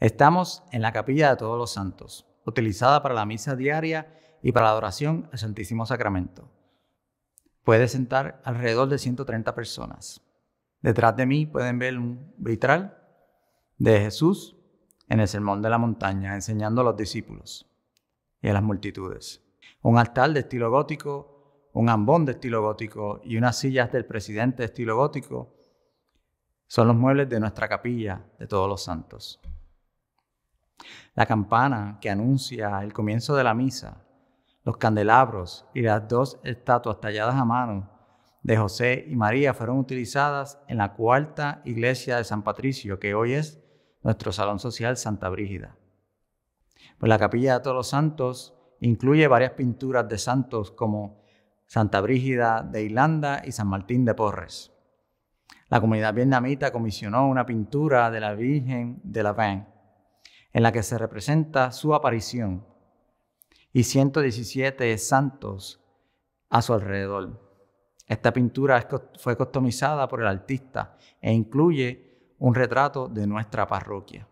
Estamos en la capilla de todos los santos, utilizada para la misa diaria y para la adoración al Santísimo Sacramento. Puede sentar alrededor de 130 personas. Detrás de mí pueden ver un vitral de Jesús en el Sermón de la Montaña, enseñando a los discípulos y a las multitudes. Un altar de estilo gótico, un ambón de estilo gótico y unas sillas del presidente de estilo gótico son los muebles de nuestra capilla de todos los santos la campana que anuncia el comienzo de la misa, los candelabros y las dos estatuas talladas a mano de José y María fueron utilizadas en la cuarta iglesia de San Patricio, que hoy es nuestro Salón Social Santa Brígida. Pues la capilla de todos los santos incluye varias pinturas de santos como Santa Brígida de Irlanda y San Martín de Porres. La comunidad vietnamita comisionó una pintura de la Virgen de la Vang, en la que se representa su aparición, y 117 santos a su alrededor. Esta pintura fue customizada por el artista e incluye un retrato de nuestra parroquia.